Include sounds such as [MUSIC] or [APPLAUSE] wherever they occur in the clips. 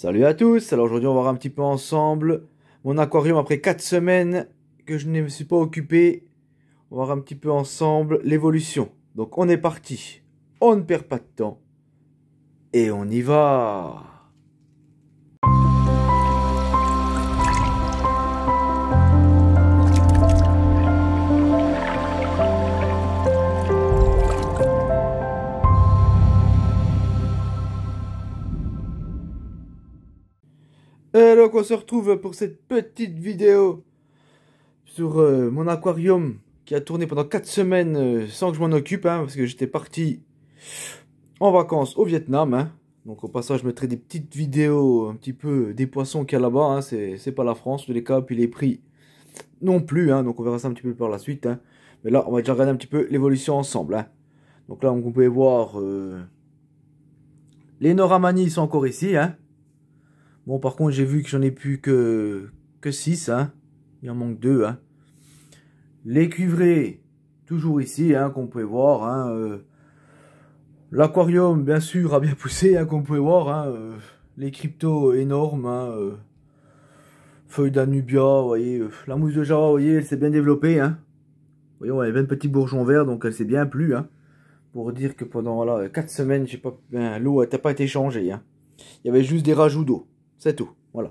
Salut à tous, alors aujourd'hui on va voir un petit peu ensemble mon aquarium après 4 semaines que je ne me suis pas occupé. On va voir un petit peu ensemble l'évolution. Donc on est parti, on ne perd pas de temps et on y va on se retrouve pour cette petite vidéo sur euh, mon aquarium qui a tourné pendant 4 semaines euh, sans que je m'en occupe, hein, parce que j'étais parti en vacances au Vietnam. Hein. Donc au passage, je mettrai des petites vidéos un petit peu des poissons qu'il y a là-bas. Hein. C'est pas la France, tous les cas, puis les prix non plus. Donc on verra ça un petit peu par la suite. Mais là, on va déjà regarder un petit peu l'évolution ensemble. Donc là, vous pouvez voir, euh, les Noramani sont encore ici. Bon, par contre, j'ai vu que j'en ai plus que, que 6. Hein. Il en manque 2. Hein. Les cuivrés, toujours ici, hein, qu'on peut voir. Hein, euh. L'aquarium, bien sûr, a bien poussé, hein, qu'on peut voir. Hein, euh. les cryptos énormes. Hein, euh. Feuilles d'anubia, vous voyez. la mousse de Java, vous voyez, elle s'est bien développée. Hein. Vous voyez, on avait bien petits bourgeons verts, donc elle s'est bien plu. Hein, pour dire que pendant voilà, 4 semaines, j'ai pas, ben, l'eau n'a pas été changée. Hein. Il y avait juste des rajouts d'eau. C'est tout. Voilà.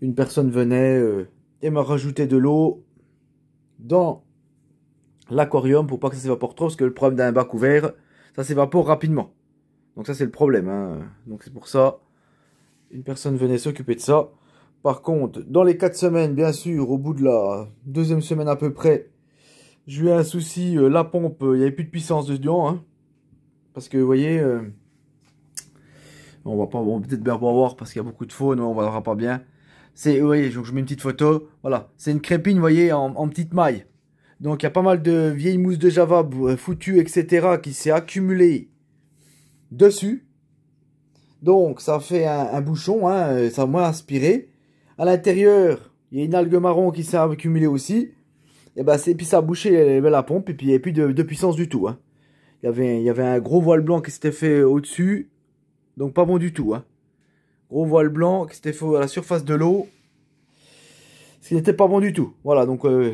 Une personne venait euh, et m'a rajouté de l'eau dans l'aquarium pour pas que ça s'évapore trop, parce que le problème d'un bac ouvert, ça s'évapore rapidement. Donc ça c'est le problème. Hein. Donc c'est pour ça, une personne venait s'occuper de ça. Par contre, dans les 4 semaines, bien sûr, au bout de la deuxième semaine à peu près, j'ai eu un souci, euh, la pompe, euh, il n'y avait plus de puissance de Hein, parce que, vous voyez, on va pas, bon, peut-être bien voir parce qu'il y a beaucoup de faune, on verra pas bien. C'est, oui, donc je mets une petite photo. Voilà, c'est une crépine, vous voyez, en, petite maille. Donc il y a pas mal de vieilles mousses de Java euh, foutues, etc. qui s'est accumulée dessus. Donc ça fait un, bouchon, hein, euh, ça m'a inspiré. À l'intérieur, il y a une algue marron qui s'est accumulée aussi. Et eh ben c'est puis ça a bouché la pompe et puis et puis de, de puissance du tout. Hein. Il y avait il y avait un gros voile blanc qui s'était fait au-dessus donc pas bon du tout. Hein. Gros voile blanc qui s'était fait à la surface de l'eau. Ce qui n'était pas bon du tout. Voilà, donc euh,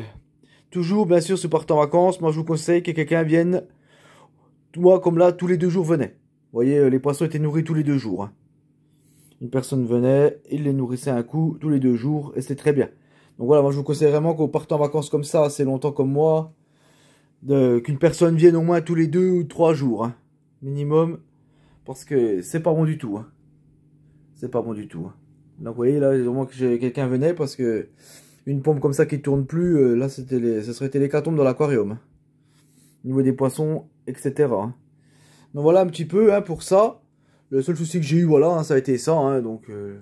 toujours, bien sûr, se partant en vacances, moi je vous conseille que quelqu'un vienne, moi comme là, tous les deux jours venait. Vous voyez, euh, les poissons étaient nourris tous les deux jours. Hein. Une personne venait, il les nourrissait un coup tous les deux jours et c'était très bien. Donc voilà, moi je vous conseille vraiment qu'on parte en vacances comme ça, assez longtemps comme moi, qu'une personne vienne au moins tous les deux ou trois jours hein. minimum. Parce que c'est pas bon du tout. Hein. C'est pas bon du tout. Hein. Donc vous voyez là, au moins que quelqu'un venait parce que une pompe comme ça qui tourne plus, euh, là c'était les, ça serait été l'hécatombe dans l'aquarium. Hein. niveau des poissons, etc. Donc voilà un petit peu pour ça. Le seul souci que j'ai eu, voilà, ça a été ça. donc euh,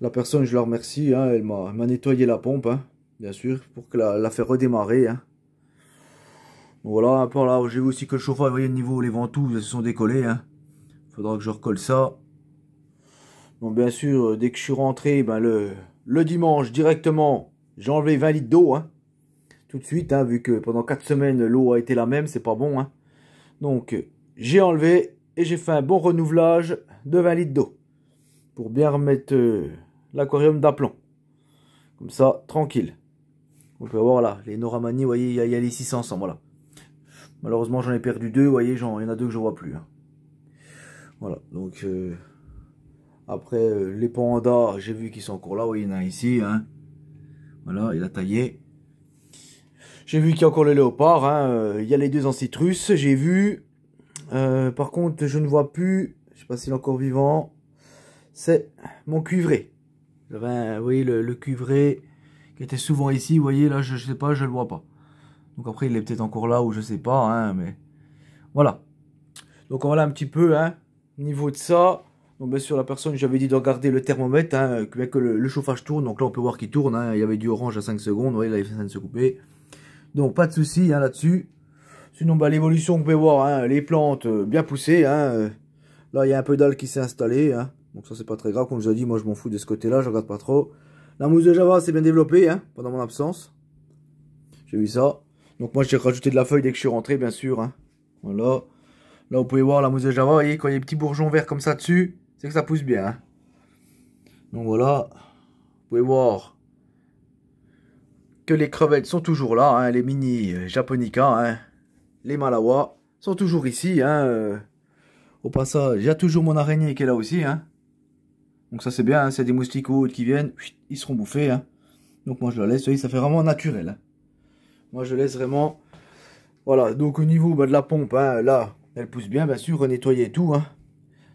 la personne, je la remercie, elle m'a nettoyé la pompe, bien sûr, pour que la, la faire redémarrer. Voilà, un peu là, j'ai vu aussi que le chauffeur, vous voyez, niveau les ventouses, se sont décollés. Hein faudra que je recolle ça. Bon, bien sûr, euh, dès que je suis rentré, ben le, le dimanche directement, j'ai enlevé 20 litres d'eau. Hein. tout de suite, hein, vu que pendant 4 semaines, l'eau a été la même, c'est pas bon. Hein. Donc euh, j'ai enlevé et j'ai fait un bon renouvelage de 20 litres d'eau. Pour bien remettre euh, l'aquarium d'aplomb. Comme ça, tranquille. On peut voir là, les Noramani, vous voyez, il y, a les 600, voilà. Malheureusement, j'en ai perdu deux, vous voyez, il y en a deux que je vois plus. Hein. Voilà, donc euh, après euh, les pandas, j'ai vu qu'ils sont encore là. Oui, il y en a ici. Hein. Voilà, il a taillé. J'ai vu qu'il y a encore le léopard. Hein. Euh, il y a les deux en citrus. J'ai vu. par contre, je ne vois plus. Je sais pas s'il est encore vivant. C'est mon cuivré. vous oui, le, cuivré qui était souvent ici. Vous voyez, là, je, ne sais pas, je le vois pas. Donc après, il est peut-être encore là ou je sais pas. Hein, mais voilà. Donc voilà un petit peu. Hein niveau de ça, donc bien la personne, j'avais dit de regarder le thermomètre, hein, que ben, le, chauffage tourne, donc là on peut voir qu'il tourne, hein. il y avait du orange à 5 secondes, il est en de se couper. Donc pas de souci hein, là-dessus. Sinon ben, l'évolution on peut voir, les plantes euh, bien poussées, là il y a un peu d'algue qui s'est installé, donc ça c'est pas très grave, comme je vous ai dit, moi je m'en fous de ce côté-là, je regarde pas trop. La mousse de Java s'est bien développée pendant mon absence, j'ai vu ça. Donc moi j'ai rajouté de la feuille dès que je suis rentré bien sûr, voilà. Là, vous pouvez voir la mousse de Java, vous voyez, quand il y a des petits bourgeons verts comme ça dessus, c'est que ça pousse bien. Hein. Donc voilà, vous pouvez voir que les crevettes sont toujours là, hein, les mini euh, japonica, hein, les malawa sont toujours ici. Hein, euh. au passage, il y a toujours mon araignée qui est là aussi. Donc ça c'est bien, c'est des moustiques qui viennent, ils seront bouffés. Donc moi je la laisse, vous voyez, ça fait vraiment naturel. Moi je laisse vraiment... Voilà, donc au niveau bah, de la pompe, là, elle pousse bien, bien sûr, nettoyer tout. Hein.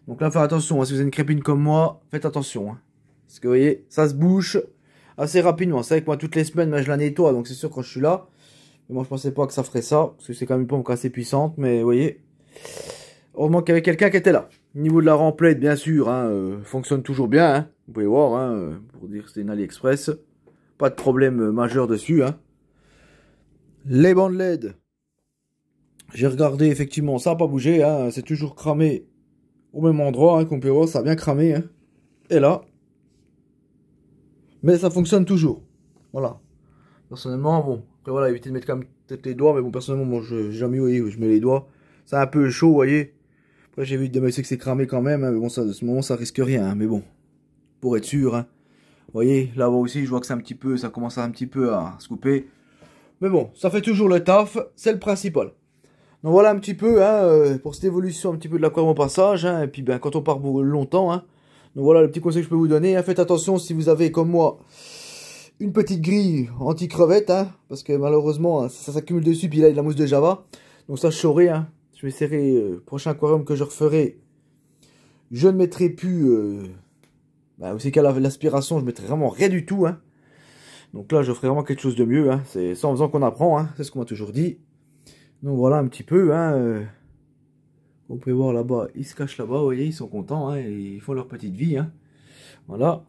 Donc là, faire attention, hein. si vous avez une crépine comme moi, faites attention. Hein. Parce que vous voyez, ça se bouche assez rapidement. C'est vrai que moi, toutes les semaines, je la nettoie, donc c'est sûr quand je suis là. Mais moi, je pensais pas que ça ferait ça, parce que c'est quand même une pompe assez puissante, mais vous voyez. Heureusement qu'il y avait quelqu'un qui était là. Au niveau de la remplette, bien sûr, hein, euh, fonctionne toujours bien. Hein. Vous pouvez voir, euh, pour dire que c'est une AliExpress. Pas de problème euh, majeur dessus. Les bandes LED, j'ai regardé effectivement, ça n'a pas bougé, hein, c'est toujours cramé au même endroit hein, on peut voir, ça a bien cramé. Hein. Et là, mais ça fonctionne toujours. Voilà. Personnellement, bon, après voilà, évitez de mettre quand même peut les doigts, mais bon, personnellement, moi, je jamais eu, je mets les doigts. C'est un peu chaud, vous voyez. Après, j'ai vu de que c'est cramé quand même, hein, mais bon, ça, de ce moment, ça risque rien, hein, mais bon, pour être sûr, Vous voyez, là-bas aussi, je vois que c'est un petit peu, ça commence un petit peu à se couper. Mais bon, ça fait toujours le taf, c'est le principal. Donc voilà un petit peu hein, euh, pour cette évolution un petit peu de l'aquarium au passage. Hein, et puis ben, quand on part pour longtemps. Hein. donc voilà le petit conseil que je peux vous donner. Faites attention si vous avez comme moi une petite grille anti-crevette. parce que malheureusement ça s'accumule dessus. Puis là il y a de la mousse de Java. Donc ça je saurai. je vais serrer euh, prochain aquarium que je referai. Je ne mettrai plus... Euh, bah, aussi qu'à l'aspiration je mettrai vraiment rien du tout. Donc là je ferai vraiment quelque chose de mieux. C'est en faisant qu'on apprend. C'est ce qu'on m'a toujours dit. Donc voilà un petit peu, hein, on euh, peut voir là-bas, ils se cachent là-bas, vous voyez, ils sont contents, hein, ils font leur petite vie, hein, voilà.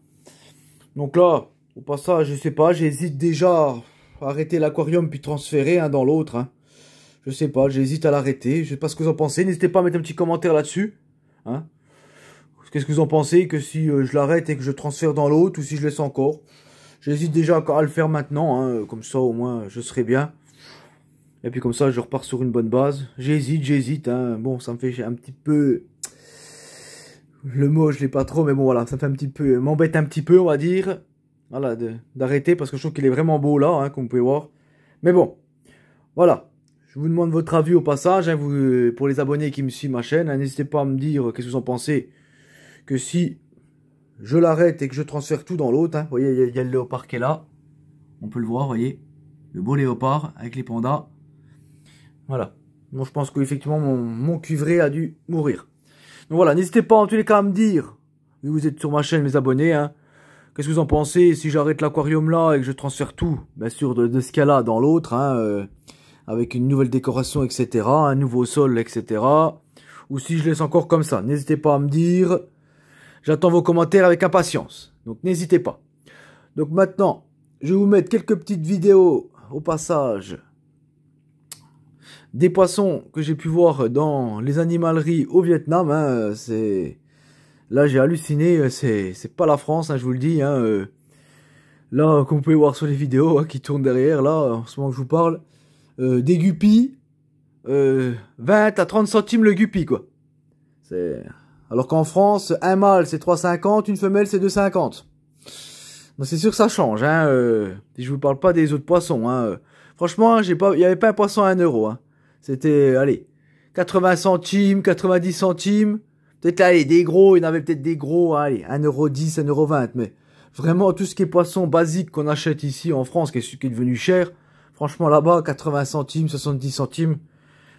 Donc là, au passage, je sais pas, j'hésite déjà à arrêter l'aquarium puis transférer un dans l'autre, hein. je sais pas, j'hésite à l'arrêter, je sais pas ce que vous en pensez, n'hésitez pas à mettre un petit commentaire là-dessus, hein. Qu'est-ce que vous en pensez que si euh, je l'arrête et que je transfère dans l'autre ou si je laisse encore J'hésite déjà à le faire maintenant, hein, comme ça au moins je serai bien. Et puis comme ça, je repars sur une bonne base. J'hésite, j'hésite. Hein. Bon, ça me fait un petit peu... Le mot, je l'ai pas trop, mais bon, voilà, ça me fait un petit peu... M'embête un petit peu, on va dire. Voilà, d'arrêter, parce que je trouve qu'il est vraiment beau là, hein, comme vous pouvez voir. Mais bon, voilà. Je vous demande votre avis au passage. Hein, pour les abonnés qui me suivent ma chaîne, n'hésitez pas à me dire qu'est-ce que vous en pensez. Que si je l'arrête et que je transfère tout dans l'autre, vous voyez, il y a le léopard qui est là. On peut le voir, vous voyez. Le beau léopard avec les pandas. Voilà. Donc je pense qu'effectivement, mon, mon cuivré a dû mourir. Donc voilà, n'hésitez pas en tous les cas à me dire, vu que vous êtes sur ma chaîne, mes abonnés, hein, qu'est-ce que vous en pensez si j'arrête l'aquarium là et que je transfère tout, bien sûr, de, ce cas-là dans l'autre, hein, euh, avec une nouvelle décoration, etc., un nouveau sol, etc., ou si je laisse encore comme ça. N'hésitez pas à me dire, j'attends vos commentaires avec impatience, donc n'hésitez pas. Donc maintenant, je vais vous mettre quelques petites vidéos au passage des poissons que j'ai pu voir dans les animaleries au Vietnam. Hein, c'est là j'ai halluciné. Euh, c'est c'est pas la France, hein, je vous le dis. Hein, euh. là, comme vous pouvez voir sur les vidéos hein, qui tournent derrière, là, en ce moment que je vous parle, euh, des guppies, 20 à 30 centimes le guppy quoi. C'est alors qu'en France, un mâle c'est 3,50, une femelle c'est 2,50. c'est sûr que ça change. Hein, je vous parle pas des autres poissons. Hein, Franchement, j'ai pas, il n'y avait pas un poisson à 1 euro. C'était, euh, allez, 80 centimes, 90 centimes. Peut-être, allez, des gros, il y en avait peut-être des gros, allez, 1,10€, 1,20€, mais vraiment, tout ce qui est poisson basique qu'on achète ici en France, qui est, qui est devenu cher, franchement, là-bas, 80 centimes, 70 centimes,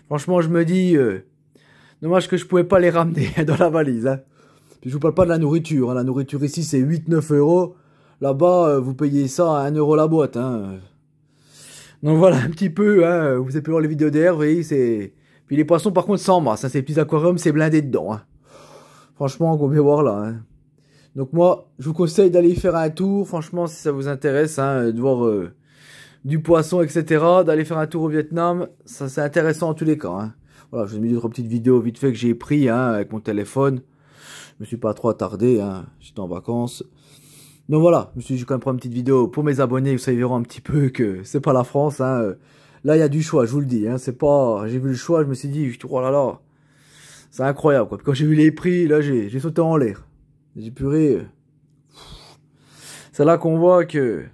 franchement, je me dis, euh, dommage que je pouvais pas les ramener [LAUGHS] dans la valise, hein. Puis je vous parle pas de la nourriture, hein. la nourriture ici, c'est 8-9 euros, là-bas, euh, vous payez ça à 1€ la boîte, hein. Donc voilà un petit peu, hein, vous avez pu voir les vidéos d'air, vous voyez, c'est... Puis les poissons par contre s'embrassent, hein, ces petits aquariums, c'est blindé dedans. Hein. Franchement, on peut voir là. Hein. Donc moi, je vous conseille d'aller faire un tour, franchement, si ça vous intéresse, de voir euh, du poisson, etc., d'aller faire un tour au Vietnam, ça c'est intéressant en tous les cas. Voilà, je vous ai mis d'autres trois petites vidéos vite fait que j'ai pris avec mon téléphone. Je me suis pas trop attardé, j'étais en vacances. Donc voilà, je me suis dit, quand même, prendre une petite vidéo pour mes abonnés, vous ils verront un petit peu que c'est pas la France. Hein, euh. Là, il y a du choix, je vous le dis. Hein, c'est pas, j'ai vu le choix, je me suis dit, oh là là, c'est incroyable. Quoi. quand j'ai vu les prix, là, j'ai sauté en l'air. J'ai puré. Euh, c'est là qu'on voit que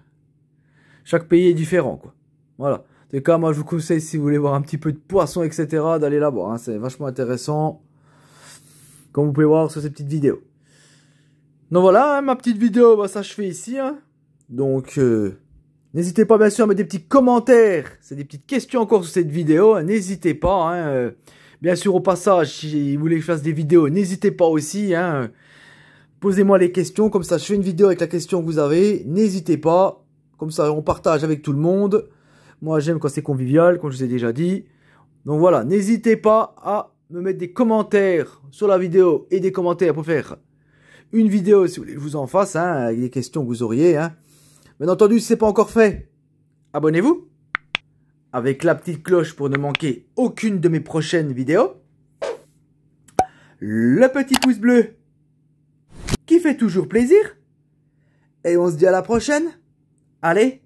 chaque pays est différent, quoi. Voilà. En cas, moi, je vous conseille, si vous voulez voir un petit peu de poisson, etc., d'aller là-bas. Hein, c'est vachement intéressant. Comme vous pouvez voir sur ces petites vidéos. Donc voilà, hein, ma petite vidéo bah, ça je fais ici. Hein. Donc, euh, n'hésitez pas bien sûr à mettre des petits commentaires. C'est des petites questions encore sur cette vidéo. Hein. n'hésitez pas. Euh. bien sûr, au passage, si vous voulez que je fasse des vidéos, n'hésitez pas aussi. Posez-moi les questions. Comme ça, je fais une vidéo avec la question que vous avez. N'hésitez pas. Comme ça, on partage avec tout le monde. Moi, j'aime quand c'est convivial, comme je vous ai déjà dit. Donc voilà, n'hésitez pas à me mettre des commentaires sur la vidéo et des commentaires pour faire une vidéo si vous voulez que je vous en fasse, hein, avec des questions que vous auriez. Hein. Bien entendu, si ce n'est pas encore fait, abonnez-vous avec la petite cloche pour ne manquer aucune de mes prochaines vidéos. Le petit pouce bleu qui fait toujours plaisir. Et on se dit à la prochaine. Allez,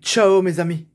ciao mes amis.